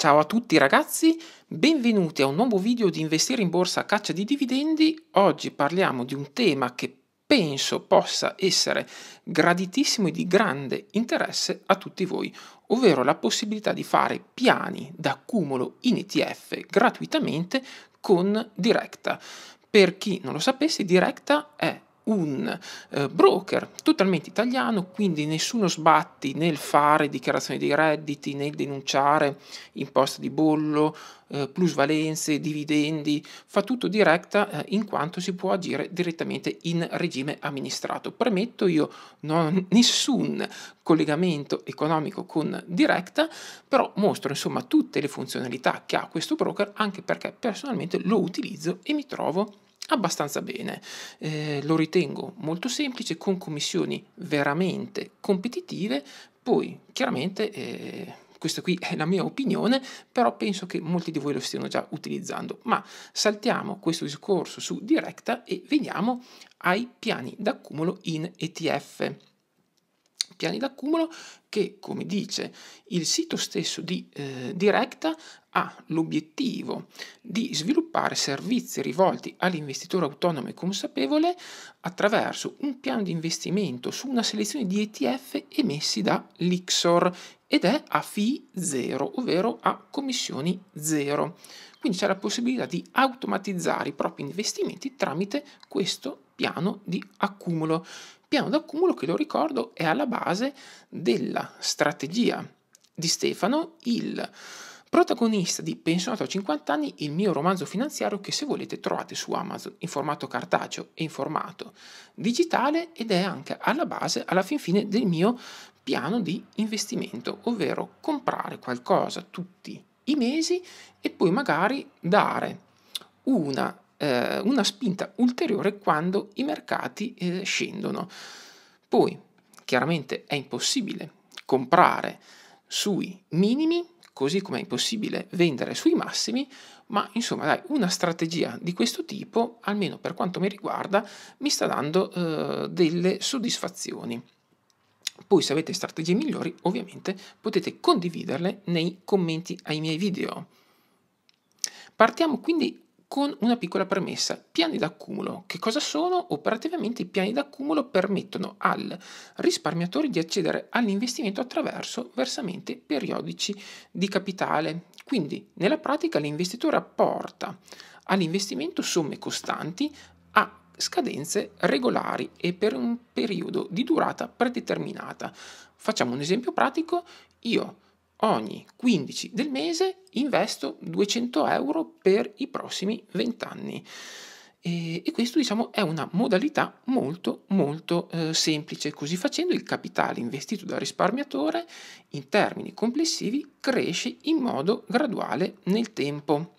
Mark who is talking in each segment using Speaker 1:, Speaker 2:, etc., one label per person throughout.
Speaker 1: Ciao a tutti ragazzi, benvenuti a un nuovo video di Investire in borsa a caccia di dividendi. Oggi parliamo di un tema che penso possa essere graditissimo e di grande interesse a tutti voi, ovvero la possibilità di fare piani d'accumulo in ETF gratuitamente con Directa. Per chi non lo sapesse, Directa è un eh, broker totalmente italiano, quindi nessuno sbatti nel fare dichiarazioni dei redditi, nel denunciare imposte di bollo, eh, plusvalenze, dividendi, fa tutto diretta eh, in quanto si può agire direttamente in regime amministrato. Premetto io non ho nessun collegamento economico con diretta, però mostro insomma tutte le funzionalità che ha questo broker anche perché personalmente lo utilizzo e mi trovo abbastanza bene. Eh, lo ritengo molto semplice, con commissioni veramente competitive, poi chiaramente... Eh, questa qui è la mia opinione, però penso che molti di voi lo stiano già utilizzando. Ma saltiamo questo discorso su Directa e veniamo ai piani d'accumulo in ETF piani d'accumulo che, come dice il sito stesso di eh, Directa, ha l'obiettivo di sviluppare servizi rivolti all'investitore autonomo e consapevole attraverso un piano di investimento su una selezione di ETF emessi da Lixor ed è a FI 0, ovvero a commissioni zero. Quindi c'è la possibilità di automatizzare i propri investimenti tramite questo piano di accumulo piano d'accumulo che, lo ricordo, è alla base della strategia di Stefano, il protagonista di Pensionato a 50 anni, il mio romanzo finanziario che se volete trovate su Amazon in formato cartaceo e in formato digitale ed è anche alla base, alla fin fine, del mio piano di investimento, ovvero comprare qualcosa tutti i mesi e poi magari dare una eh, una spinta ulteriore quando i mercati eh, scendono. Poi, chiaramente è impossibile comprare sui minimi, così come è impossibile vendere sui massimi, ma insomma dai, una strategia di questo tipo, almeno per quanto mi riguarda, mi sta dando eh, delle soddisfazioni. Poi se avete strategie migliori, ovviamente potete condividerle nei commenti ai miei video. Partiamo quindi con una piccola premessa. Piani d'accumulo. Che cosa sono? Operativamente i piani d'accumulo permettono al risparmiatore di accedere all'investimento attraverso versamenti periodici di capitale. Quindi, nella pratica, l'investitore apporta all'investimento somme costanti a scadenze regolari e per un periodo di durata predeterminata. Facciamo un esempio pratico. Io ogni 15 del mese investo 200 euro per i prossimi 20 anni. E, e questo diciamo, è una modalità molto molto eh, semplice. Così facendo il capitale investito dal risparmiatore in termini complessivi cresce in modo graduale nel tempo.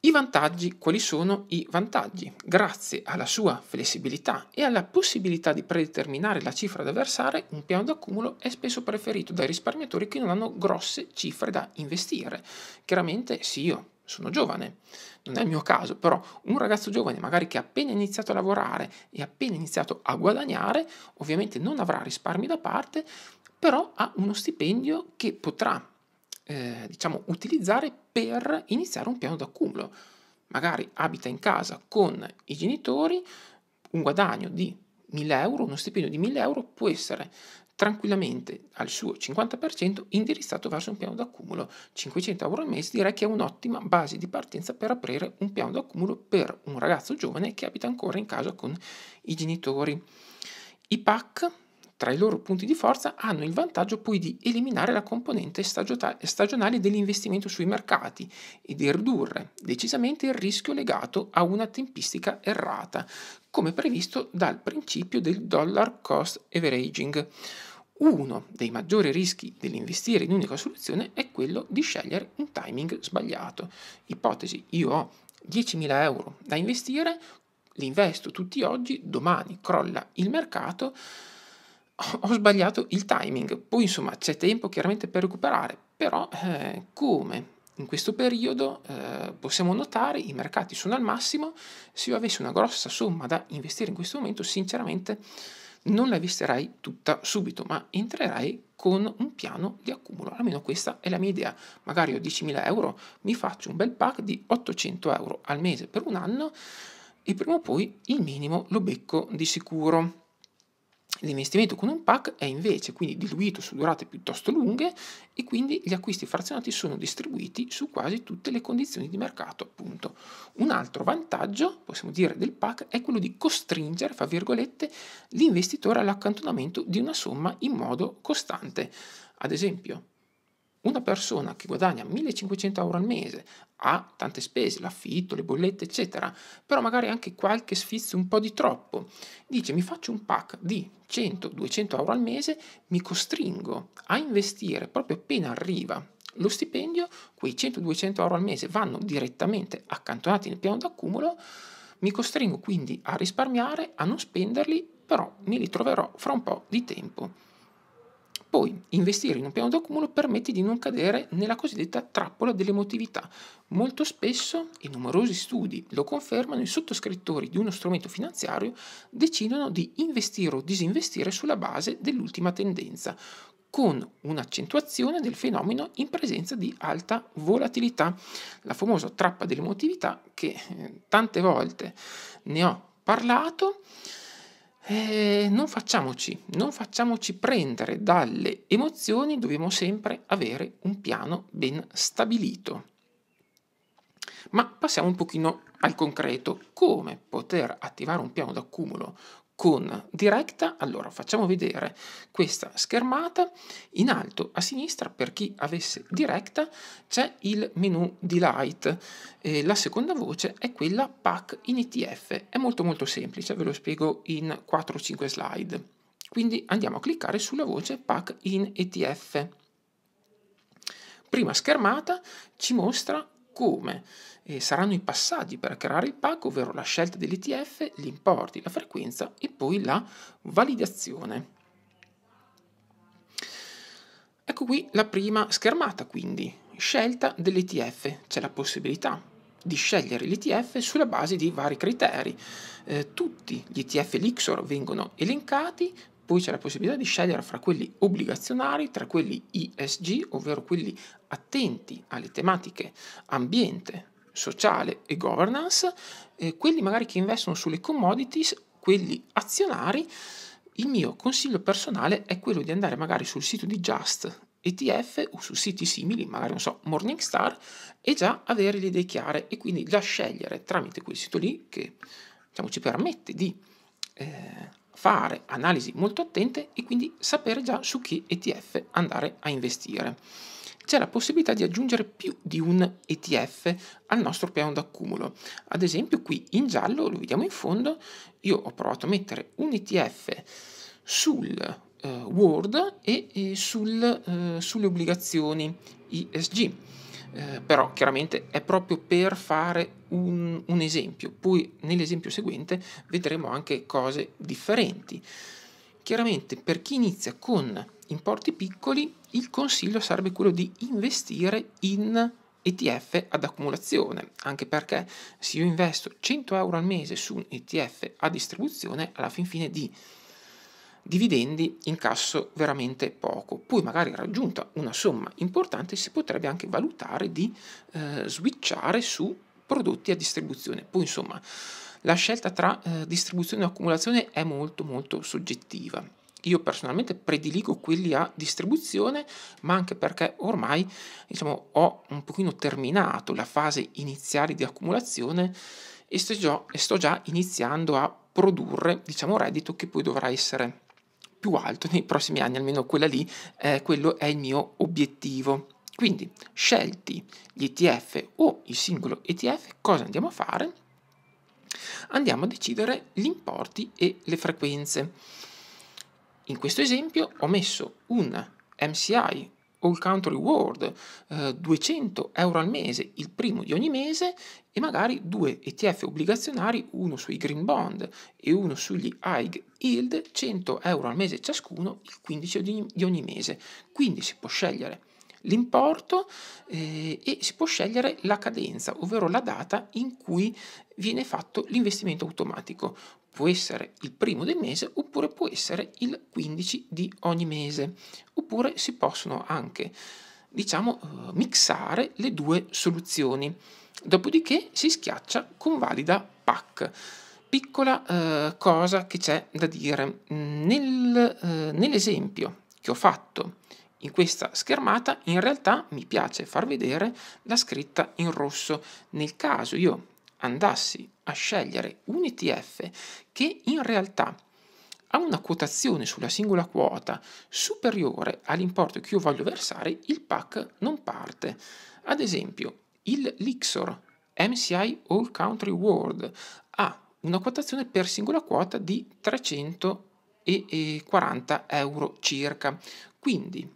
Speaker 1: I vantaggi, quali sono i vantaggi? Grazie alla sua flessibilità e alla possibilità di predeterminare la cifra da versare, un piano d'accumulo è spesso preferito dai risparmiatori che non hanno grosse cifre da investire. Chiaramente sì, io sono giovane, non è il mio caso, però un ragazzo giovane magari che ha appena iniziato a lavorare e appena iniziato a guadagnare, ovviamente non avrà risparmi da parte, però ha uno stipendio che potrà eh, diciamo, utilizzare per iniziare un piano d'accumulo. Magari abita in casa con i genitori, un guadagno di 1000 euro, uno stipendio di 1000 euro può essere tranquillamente al suo 50% indirizzato verso un piano d'accumulo. 500 euro al mese direi che è un'ottima base di partenza per aprire un piano d'accumulo per un ragazzo giovane che abita ancora in casa con i genitori. I PAC tra i loro punti di forza hanno il vantaggio poi di eliminare la componente stagionale dell'investimento sui mercati e di ridurre decisamente il rischio legato a una tempistica errata, come previsto dal principio del dollar cost averaging. Uno dei maggiori rischi dell'investire in un'unica soluzione è quello di scegliere un timing sbagliato. Ipotesi, io ho 10.000 euro da investire, li investo tutti oggi, domani crolla il mercato, ho sbagliato il timing, poi insomma c'è tempo chiaramente per recuperare, però eh, come in questo periodo eh, possiamo notare i mercati sono al massimo, se io avessi una grossa somma da investire in questo momento sinceramente non la investirei tutta subito, ma entrerei con un piano di accumulo, almeno questa è la mia idea, magari ho 10.000 euro, mi faccio un bel pack di 800 euro al mese per un anno e prima o poi il minimo lo becco di sicuro. L'investimento con un PAC è invece quindi diluito su durate piuttosto lunghe e quindi gli acquisti frazionati sono distribuiti su quasi tutte le condizioni di mercato, appunto. Un altro vantaggio, possiamo dire, del PAC è quello di costringere, fra virgolette, l'investitore all'accantonamento di una somma in modo costante. Ad esempio, una persona che guadagna 1500 euro al mese ha tante spese, l'affitto, le bollette, eccetera, però magari anche qualche sfizio un po' di troppo, dice mi faccio un pack di 100-200 euro al mese, mi costringo a investire proprio appena arriva lo stipendio, quei 100-200 euro al mese vanno direttamente accantonati nel piano d'accumulo, mi costringo quindi a risparmiare, a non spenderli, però me li troverò fra un po' di tempo poi investire in un piano d'accumulo permette di non cadere nella cosiddetta trappola dell'emotività. Molto spesso, e numerosi studi lo confermano, i sottoscrittori di uno strumento finanziario decidono di investire o disinvestire sulla base dell'ultima tendenza, con un'accentuazione del fenomeno in presenza di alta volatilità, la famosa trappa dell'emotività che eh, tante volte ne ho parlato. Eh, non facciamoci, non facciamoci prendere dalle emozioni, dobbiamo sempre avere un piano ben stabilito. Ma passiamo un pochino al concreto, come poter attivare un piano d'accumulo con diretta, allora facciamo vedere questa schermata, in alto a sinistra per chi avesse diretta c'è il menu di light, eh, la seconda voce è quella pack in ETF, è molto molto semplice, ve lo spiego in 4-5 slide, quindi andiamo a cliccare sulla voce pack in ETF. Prima schermata ci mostra come eh, saranno i passaggi per creare il pack, ovvero la scelta dell'ETF, gli importi, la frequenza e poi la validazione. Ecco qui la prima schermata quindi, scelta dell'ETF, c'è la possibilità di scegliere l'ETF sulla base di vari criteri. Eh, tutti gli ETF Lixor vengono elencati poi c'è la possibilità di scegliere fra quelli obbligazionari, tra quelli ISG, ovvero quelli attenti alle tematiche ambiente, sociale e governance, eh, quelli magari che investono sulle commodities, quelli azionari. Il mio consiglio personale è quello di andare magari sul sito di Just ETF o su siti simili, magari non so, Morningstar, e già avere le idee chiare e quindi già scegliere tramite quel sito lì che diciamo, ci permette di eh, fare analisi molto attente e quindi sapere già su che ETF andare a investire. C'è la possibilità di aggiungere più di un ETF al nostro piano d'accumulo. Ad esempio qui in giallo, lo vediamo in fondo, io ho provato a mettere un ETF sul eh, World e, e sul, eh, sulle obbligazioni ISG eh, però chiaramente è proprio per fare un, un esempio, poi nell'esempio seguente vedremo anche cose differenti. Chiaramente per chi inizia con importi piccoli il consiglio sarebbe quello di investire in ETF ad accumulazione, anche perché se io investo 100 euro al mese su un ETF a distribuzione, alla fin fine di dividendi incasso veramente poco. Poi magari raggiunta una somma importante si potrebbe anche valutare di eh, switchare su prodotti a distribuzione. Poi insomma la scelta tra eh, distribuzione e accumulazione è molto molto soggettiva. Io personalmente prediligo quelli a distribuzione, ma anche perché ormai diciamo, ho un pochino terminato la fase iniziale di accumulazione e sto già, sto già iniziando a produrre diciamo, reddito che poi dovrà essere più alto nei prossimi anni, almeno quella lì, eh, quello è il mio obiettivo. Quindi, scelti gli ETF o il singolo ETF, cosa andiamo a fare? Andiamo a decidere gli importi e le frequenze. In questo esempio ho messo un MCI All Country World, eh, 200 euro al mese, il primo di ogni mese, e magari due ETF obbligazionari, uno sui green bond e uno sugli high yield, 100 euro al mese ciascuno, il 15 di ogni, di ogni mese. Quindi si può scegliere l'importo eh, e si può scegliere la cadenza, ovvero la data in cui viene fatto l'investimento automatico può essere il primo del mese oppure può essere il 15 di ogni mese, oppure si possono anche, diciamo, eh, mixare le due soluzioni. Dopodiché si schiaccia con valida PAC. Piccola eh, cosa che c'è da dire, Nel, eh, nell'esempio che ho fatto in questa schermata in realtà mi piace far vedere la scritta in rosso. Nel caso io andassi a scegliere un ETF che in realtà ha una quotazione sulla singola quota superiore all'importo che io voglio versare, il PAC non parte. Ad esempio, il Lixor MCI All Country World ha una quotazione per singola quota di 340 euro circa. Quindi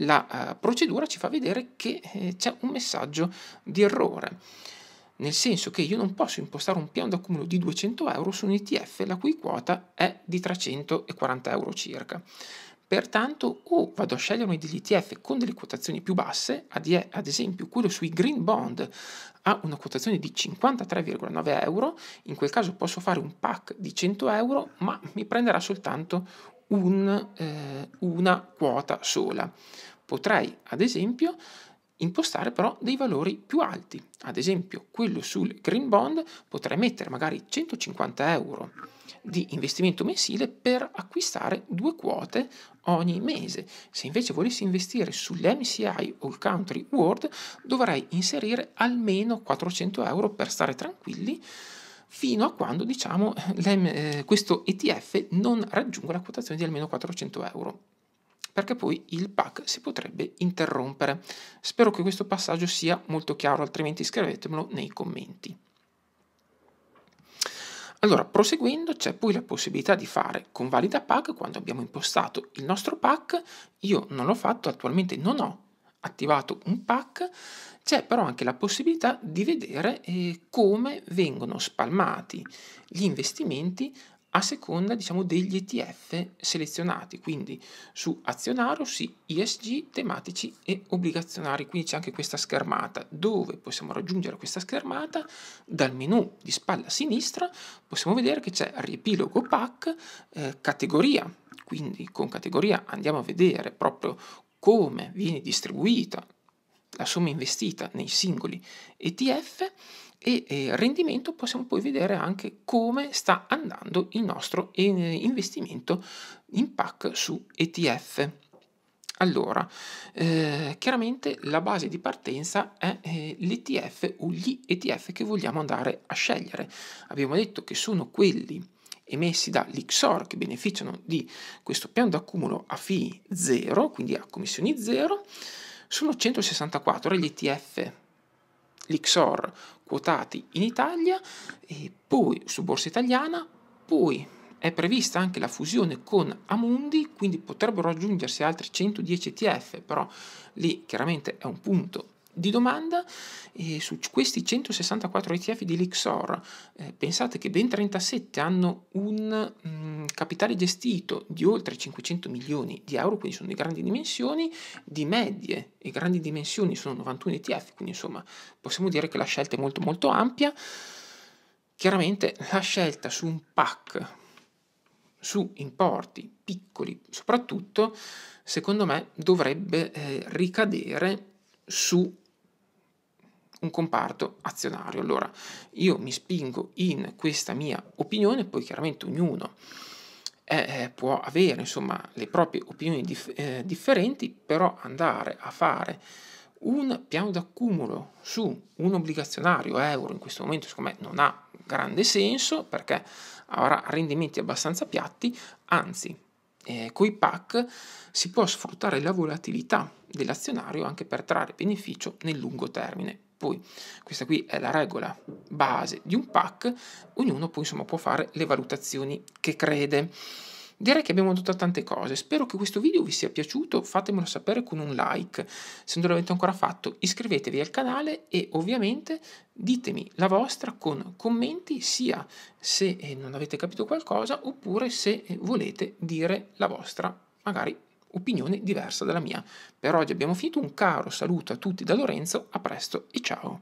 Speaker 1: la eh, procedura ci fa vedere che eh, c'è un messaggio di errore nel senso che io non posso impostare un piano d'accumulo di 200 euro su un ETF la cui quota è di 340 euro circa. Pertanto o vado a scegliermi degli ETF con delle quotazioni più basse, ad esempio quello sui green bond ha una quotazione di 53,9 euro, in quel caso posso fare un pack di 100 euro, ma mi prenderà soltanto un, eh, una quota sola. Potrei, ad esempio, impostare però dei valori più alti. Ad esempio, quello sul green bond potrei mettere magari 150 euro di investimento mensile per acquistare due quote ogni mese. Se invece volessi investire sull'MCI o il Country World dovrei inserire almeno 400 euro per stare tranquilli fino a quando diciamo, eh, questo ETF non raggiunga la quotazione di almeno 400 euro perché poi il pack si potrebbe interrompere. Spero che questo passaggio sia molto chiaro, altrimenti scrivetemelo nei commenti. Allora, proseguendo, c'è poi la possibilità di fare con valida pack quando abbiamo impostato il nostro pack. Io non l'ho fatto, attualmente non ho attivato un pack, c'è però anche la possibilità di vedere eh, come vengono spalmati gli investimenti a seconda diciamo, degli ETF selezionati, quindi su azionario sì, ISG, tematici e obbligazionari, quindi c'è anche questa schermata dove possiamo raggiungere questa schermata dal menu di spalla sinistra possiamo vedere che c'è riepilogo PAC, eh, categoria, quindi con categoria andiamo a vedere proprio come viene distribuita la somma investita nei singoli ETF e eh, rendimento possiamo poi vedere anche come sta andando il nostro eh, investimento in PAC su ETF. Allora, eh, chiaramente la base di partenza è eh, l'ETF o gli ETF che vogliamo andare a scegliere. Abbiamo detto che sono quelli emessi dall'IXOR che beneficiano di questo piano d'accumulo a FI 0, quindi a commissioni 0 sono 164 gli ETF, l'XOR, quotati in Italia e poi su borsa italiana, poi è prevista anche la fusione con Amundi, quindi potrebbero aggiungersi altri 110 ETF, però lì chiaramente è un punto di domanda e su questi 164 ETF di Lixor eh, pensate che ben 37 hanno un mh, mm, capitale gestito di oltre 500 milioni di euro, quindi sono di grandi dimensioni, di medie e grandi dimensioni sono 91 ETF, quindi insomma possiamo dire che la scelta è molto molto ampia. Chiaramente la scelta su un pack su importi piccoli soprattutto, secondo me dovrebbe eh, ricadere su un comparto azionario. Allora, io mi spingo in questa mia opinione, poi chiaramente ognuno eh, eh, può avere insomma, le proprie opinioni dif eh, differenti, però andare a fare un piano d'accumulo su un obbligazionario euro in questo momento secondo me non ha grande senso perché avrà rendimenti abbastanza piatti, anzi eh, coi PAC si può sfruttare la volatilità dell'azionario anche per trarre beneficio nel lungo termine. Poi, questa qui è la regola base di un pack, ognuno poi insomma può fare le valutazioni che crede. Direi che abbiamo detto tante cose, spero che questo video vi sia piaciuto, fatemelo sapere con un like, se non l'avete ancora fatto iscrivetevi al canale e ovviamente ditemi la vostra con commenti sia se eh, non avete capito qualcosa oppure se eh, volete dire la vostra magari opinione diversa dalla mia. Per oggi abbiamo finito, un caro saluto a tutti da Lorenzo, a presto e ciao!